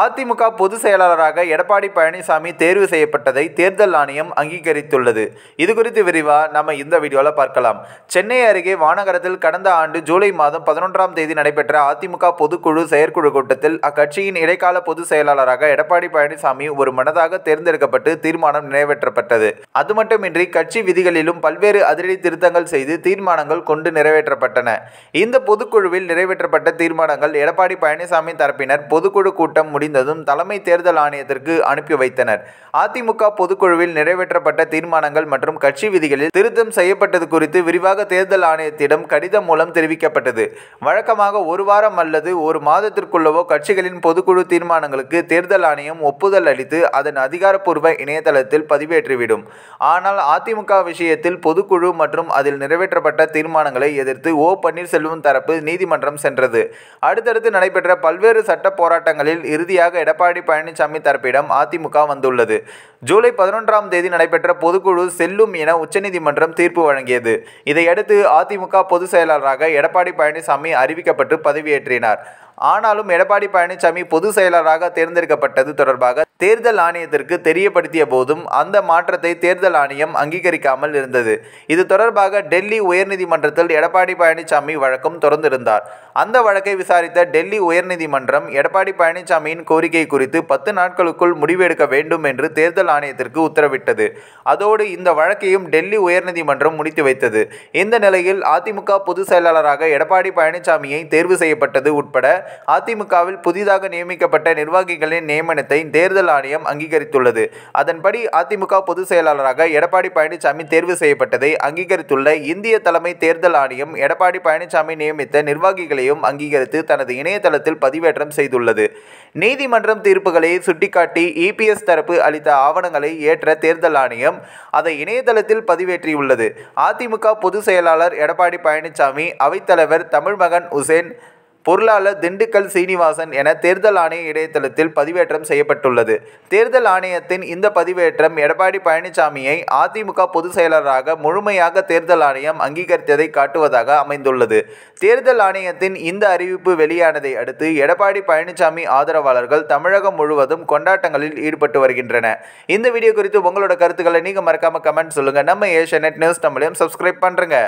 அதிமுக பொதுச் செயலாளராக எடப்பாடி பழனிசாமி தேர்வு செய்யப்பட்டதை தேர்தல் ஆணையம் அங்கீகரித்துள்ளது இது குறித்து விரிவாக நம்ம இந்த வீடியோவில் பார்க்கலாம் சென்னை அருகே வானகரத்தில் கடந்த ஆண்டு ஜூலை மாதம் பதினொன்றாம் தேதி நடைபெற்ற அதிமுக பொதுக்குழு செயற்குழு கூட்டத்தில் அக்கட்சியின் இடைக்கால பொதுச் செயலாளராக எடப்பாடி பழனிசாமி ஒரு மனதாக தேர்ந்தெடுக்கப்பட்டு தீர்மானம் நிறைவேற்றப்பட்டது அது மட்டுமின்றி கட்சி விதிகளிலும் பல்வேறு அதிரடி திருத்தங்கள் செய்து தீர்மானங்கள் கொண்டு நிறைவேற்றப்பட்டன இந்த பொதுக்குழுவில் நிறைவேற்றப்பட்ட தீர்மானங்கள் எடப்பாடி பழனிசாமி தரப்பினர் பொதுக்குழு கூட்டம் முடிந்ததும் தலைமை தேர்தல் ஆணையத்திற்கு அனுப்பி வைத்தனர் அதிமுக பொதுக்குழுவில் நிறைவேற்றப்பட்ட தீர்மானங்கள் மற்றும் கட்சி விதிகளில் திருத்தம் செய்யப்பட்டது குறித்து விரிவாக தேர்தல் ஆணையத்திடம் கடிதம் மூலம் தெரிவிக்கப்பட்டது வழக்கமாக ஒரு வாரம் அல்லது ஒரு மாதத்திற்குள்ளவோ கட்சிகளின் பொதுக்குழு தீர்மானங்களுக்கு தேர்தல் ஆணையம் ஒப்புதல் அளித்து அதன் அதிகாரப்பூர்வ இணையதளத்தில் பதிவேற்றிவிடும் ஆனால் அதிமுக விஷயத்தில் பொதுக்குழு மற்றும் அதில் நிறைவேற்றப்பட்ட தீர்மானங்களை எதிர்த்து ஓ பன்னீர்செல்வம் தரப்பு நீதிமன்றம் சென்றது அடுத்தடுத்து நடைபெற்ற பல்வேறு சட்ட போராட்டங்களில் இறுதி இறுதியாக எடப்பாடி பழனிசாமி தரப்பிடம் அதிமுக வந்துள்ளது ஜூலை பதினொன்றாம் தேதி நடைபெற்ற பொதுக்குழு செல்லும் என உச்சநீதிமன்றம் தீர்ப்பு வழங்கியது இதையடுத்து அதிமுக பொதுச் செயலாளராக எடப்பாடி பழனிசாமி அறிவிக்கப்பட்டு பதவியேற்றினார் ஆனாலும் எடப்பாடி பழனிசாமி பொதுச் செயலாளராக தேர்ந்தெடுக்கப்பட்டது தொடர்பாக தேர்தல் ஆணையத்திற்கு தெரியப்படுத்திய போதும் அந்த மாற்றத்தை தேர்தல் ஆணையம் அங்கீகரிக்காமல் இருந்தது இது தொடர்பாக டெல்லி உயர்நீதிமன்றத்தில் எடப்பாடி பழனிசாமி வழக்கம் தொடர்ந்திருந்தார் அந்த வழக்கை விசாரித்த டெல்லி உயர்நீதிமன்றம் எடப்பாடி பழனிசாமியின் கோரிக்கை குறித்து பத்து நாட்களுக்குள் முடிவெடுக்க வேண்டும் என்று தேர்தல் தேர்தல் ஆணையத்திற்கு உத்தரவிட்டது அதோடு இந்த வழக்கையும் டெல்லி உயர்நீதிமன்றம் முடித்து வைத்தது இந்த நிலையில் அதிமுக பொதுச் செயலாளராக எடப்பாடி பழனிசாமியை தேர்வு செய்யப்பட்டது உட்பட அதிமுகவில் புதிதாக நியமிக்கப்பட்ட நிர்வாகிகளின் நியமனத்தை தேர்தல் ஆணையம் அங்கீகரித்துள்ளது அதன்படி அதிமுக பொதுச் செயலாளராக எடப்பாடி பழனிசாமி தேர்வு செய்யப்பட்டதை அங்கீகரித்துள்ள இந்திய தலைமை தேர்தல் ஆணையம் எடப்பாடி பழனிசாமி நியமித்த நிர்வாகிகளையும் அங்கீகரித்து தனது இணையதளத்தில் பதிவேற்றம் செய்துள்ளது நீதிமன்றம் தீர்ப்புகளை சுட்டிக்காட்டி இபிஎஸ் தரப்பு அளித்த ஆவண ஆவணங்களை ஏற்ற தேர்தல் ஆணையம் அதை இணையதளத்தில் பதிவேற்றியுள்ளது அதிமுக பொதுச் செயலாளர் எடப்பாடி பழனிசாமி அவைத்தலைவர் தமிழ்மகன் உசேன் பொருளாளர் திண்டுக்கல் சீனிவாசன் என தேர்தல் ஆணைய இணையதளத்தில் பதிவேற்றம் செய்யப்பட்டுள்ளது தேர்தல் ஆணையத்தின் இந்த பதிவேற்றம் எடப்பாடி பழனிசாமியை அதிமுக பொதுச் செயலராக முழுமையாக தேர்தல் ஆணையம் அங்கீகரித்ததை காட்டுவதாக அமைந்துள்ளது தேர்தல் ஆணையத்தின் இந்த அறிவிப்பு வெளியானதை அடுத்து எடப்பாடி பழனிசாமி ஆதரவாளர்கள் தமிழகம் முழுவதும் கொண்டாட்டங்களில் ஈடுபட்டு வருகின்றன இந்த வீடியோ குறித்து உங்களோட கருத்துக்களை நீங்கள் மறக்காமல் கமெண்ட் சொல்லுங்கள் நம்ம ஏஷியா நியூஸ் தமிழையும் சப்ஸ்கிரைப் பண்ணுறேங்க